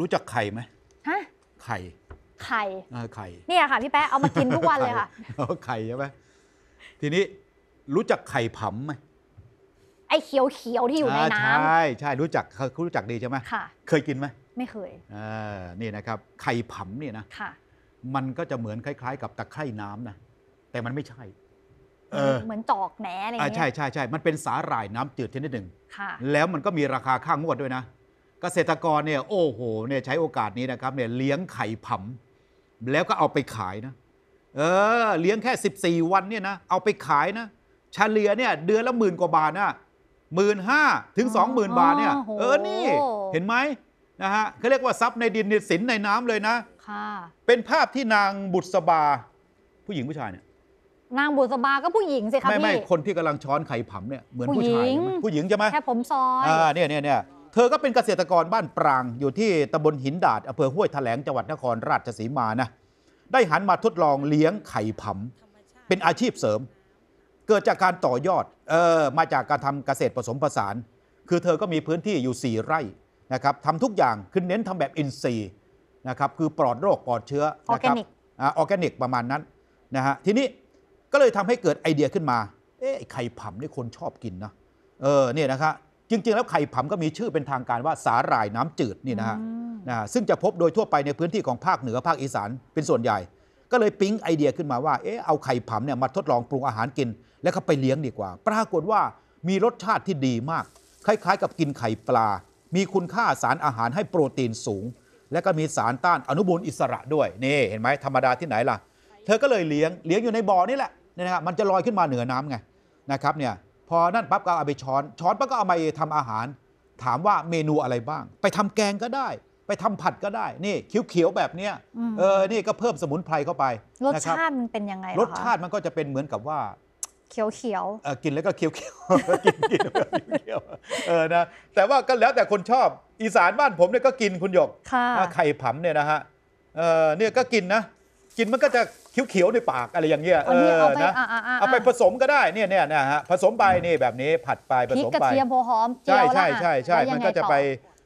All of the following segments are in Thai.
รู้จักไข่ไหมฮะไข่ ไข่เออไข่นี่ยค่ะพี่แป๊ะเอามากินทุกวันเลยค่ะเอาไข่ใช่ไหมทีนี้รู้จักไข่ผำไหม ไอ้เขียวเขียวที่อยู่ในน้ำใช่ใช่รู้จักเขารู้จักดีใช่ไหมค่ะ เคยกินไหมไม่เคย อ่า นี่นะครับไข่ผำเนี่ยนะค่ะมันก็จะเหมือนคล้าย ๆ กับตะไคร่น้ำนะ แต่มันไม่ใช่ เหมือนจอกแหนอะไรเงี้ยใช่ใช่ใช่มันเป็นสาหร่ายน้ำจืดชนิดหนึ่งแล้วมันก็มีราคาข้างงวดด้วยนะเกษตรกรเนี่ยโอ้โหเนี่ยใช้โอกาสนี้นะครับเนี่ยเลี้ยงไข่ผำแล้วก็เอาไปขายนะเออเลี้ยงแค่ 14 วันเนี่ยนะเอาไปขายนะเฉลี่ยเนี่ยเดือนละหมื่นกว่าบาทนะหมื่นห้าถึงสองหมื่นบาทเนี่ย เออนี่เห็นไหมนะฮะเขาเรียกว่าทรัพย์ในดินในสินในน้ำเลยนะค่ะเป็นภาพที่นางบุษบา ผู้หญิงผู้ชายเนี่ย นางบุษบาก็ผู้หญิงสิคะไม่ไม่คนที่กำลังช้อนไข่ผำเนี่ยเหมือนผู้ชาย ผู้หญิงใช่ไหมแค่ผมซอยอ่าเนี่ยเนี่ยเนี่ยเธอก็เป็นเกษตรกรบ้านปรางอยู่ที่ตำบลหินดาดอำเภอห้วยแถลงจังหวัดนครราชสีมานะ ได้หันมาทดลองเลี้ยงไข่ผำเป็นอาชีพเสริม เกิดจากการต่อยอดเออมาจากการทำเกษตรผสมผสาน คือเธอก็มีพื้นที่อยู่ 4 ไร่นะครับทำทุกอย่างคือเน้นทำแบบอินทรีย์นะครับ คือปลอดโรคปลอดเชื้อ์แกนิกออแกนิกประมาณนั้นนะฮะทีนี้ก็เลยทำให้เกิดไอเดียขึ้นมาเอ๊ะไข่ผำนี่คนชอบกินนะเออเนี่ยนะครับจริง ๆ แล้วไข่ผำก็มีชื่อเป็นทางการว่าสาหร่ายน้ำจืดนี่นะฮะนะซึ่งจะพบโดยทั่วไปในพื้นที่ของภาคเหนือภาคอีสานเป็นส่วนใหญ่ ก็เลยปิ๊งไอเดียขึ้นมาว่าเออเอาไข่ผำเนี่ยมาทดลองปรุงอาหารกินแล้วก็ไปเลี้ยงดีกว่า ปรากฏว่ามีรสชาติที่ดีมาก คล้ายๆกับกินไข่ปลา มีคุณค่าสารอาหารให้โปรตีนสูง และก็มีสารต้านอนุมูลอิสระด้วยนี่เห็นไหมธรรมดาที่ไหนล่ะเธอก็เลยเลี้ยงเลี้ยงอยู่ในบ่อนี่แหละนะครับมันจะลอยขึ้นมาเหนือน้ำไงนะครับเนี่ยพอนั่นปั๊บก็เอาไปช้อนช้อนปั๊บก็เอามาทำอาหาร ถามว่าเมนูอะไรบ้าง ไปทำแกงก็ได้ ไปทำผัดก็ได้นี่เขียวๆแบบเนี้ยเออนี่ก็เพิ่มสมุนไพรเข้าไปรสชาติมันเป็นยังไงรสชาติมันก็จะเป็นเหมือนกับว่า เขียวเขียวกินแล้วก็เขียวเขียวกินกินเขียวเออนะแต่ว่าก็แล้วแต่คนชอบ อีสานบ้านผมเนี่ยก็กินคุณหยกไข่ผำเนี่ยนะฮะเออเนี่ยก็กินนะกินมันก็จะเขียวๆในปากอะไรอย่างเงี้ยเออนะเอาไปผสมก็ได้เนี่ยเนี่ยนะฮะผสมไปนี่แบบนี้ผัดไปผสมไปพริกกระเทียมหหอมใช่ใช่ใช่ใช่มันก็จะไป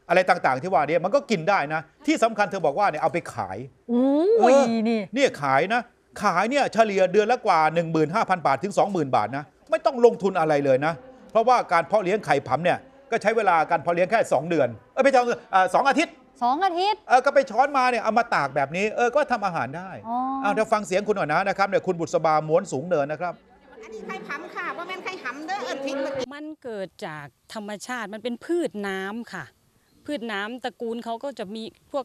อะไรต่างๆ ที่ว่าเนี่ยมันก็กินได้นะที่สำคัญเธอบอกว่าเนี่ยเอาไปขายอุ้ยนี่เนี่ยขายนะ ขายเนี่ยเฉลี่ยเดือนละกว่า 15,000 บาทถึง 20,000 บาทนะไม่ต้องลงทุนอะไรเลยนะ เพราะว่าการเพาะเลี้ยงไข่ผำเนี่ยก็ใช้เวลาการเพาะเลี้ยงแค่ 2 เดือนเออไม่ใช่สองเอน่าสองอาทิตย์สองอาทิตย์เออก็ไปช้อนมาเนี่ยเอามาตากแบบนี้เออก็ทำอาหารได้อ๋อเอาเดี๋ยวฟังเสียงคุณหน่อยนะนะครับเนี่ยคุณบุตรสบาม้วนสูงเนินนะครับอันนี้คร่ผำค่ะว่าแม่นใครหำเด้อเอิ้พิกมมันเกิดจากธรรมชาติมันเป็นพืชน้ำค่ะ พืชน้ำตระกูลเขาก็จะมีพวก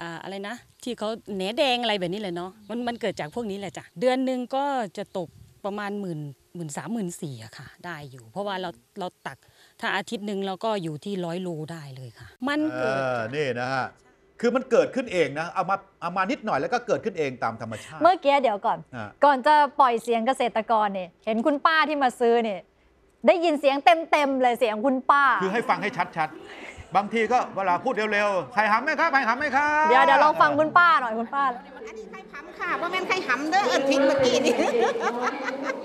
อ่าอะไรนะ ที่เขาแหนแดงอะไรแบบนี้เลยเนาะมันมันเกิดจากพวกนี้แหละจ้ะ เดือนหนึ่งก็จะตกประมาณหมื่นหมื่นสามหมื่นสี่ค่ะ ได้อยู่เพราะว่าเราเราตักถ้าอาทิตย์หนึ่งเราก็อยู่ที่ร้อยโูได้เลยค่ะ มันเกิดานี่นะฮะคือมันเกิดขึ้นเองนะเอามาเอามานิดหน่อยแล้วก็เกิดขึ้นเองตามธรรมชาติเมื่อกี้เดี๋ยวก่อนอก่อนจะปล่อยเสียงเกษตรกรเนี่ยเห็นคุณป้าที่มาซื้อเนี่ยได้ยินเสียงเต็มๆเลยเสียงคุณป้าคือให้ฟังให้ชัด ๆ บางทีก็เวลาพูดเร็วๆใครหำไหมครับใครหำไหมครับเดี๋ยวเดี๋ยวลองฟังคุณป้าหน่อยคุณป้าอันนี้ใครผํค่ะว่าแม่ใครหำเด้อทอิ้งเมื่อกี้นี่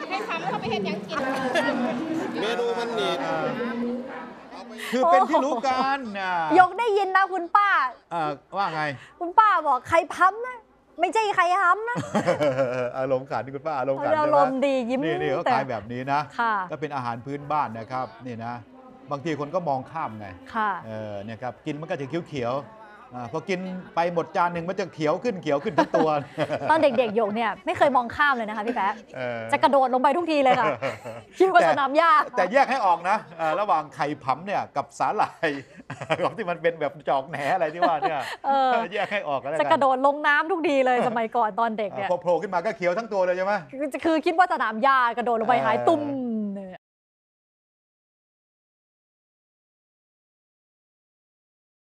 ให้หำเขาไปเห็นยังกินคือเป็นที่รู้กัน ยกได้ยินนะคุณป้าเออว่าไง คุณป้าบอกใครพัมนะไม่ใช่ใครพัมนะอารมณ์ขันที่คุณป้าอารมณ์ขัน่อารมณ์ดี ยิ้มนี่นี่เขาขายแบบนี้นะก็เป็นอาหารพื้นบ้านนะครับนี่นะ บางทีคนก็มองข้ามไงเออเนี่ยครับกินมันก็จะเขียวเขียวอพอกินไปหมดจานหนึ่งมันจะเขียวขึ้นเขียวขึ้นทั้งตัว ตอนเด็กๆ โยกเนี่ยไม่เคยมองข้ามเลยนะคะพี่แป๊ะจะกระโดดลงไปทุกทีเลยค่ะคิดว่าจะนามากแต่แยกให้ออกนะ ระหว่างไข่ผำเนี่ยกับสาหร่ายของที่มันเป็นแบบจอกแหนอะไรที่ว่าเนี่ย เออ แยกให้ออกก้จะกระโดดลงน้ำทุกทีเลยสมัยก่อนตอนเด็กเนี่ยพอโผล่ขึ้นมาก็เขียวทั้งตัวเลยใช่ไหมคือคิดว่าจะนามากระโดดลงไปหายตุ้ม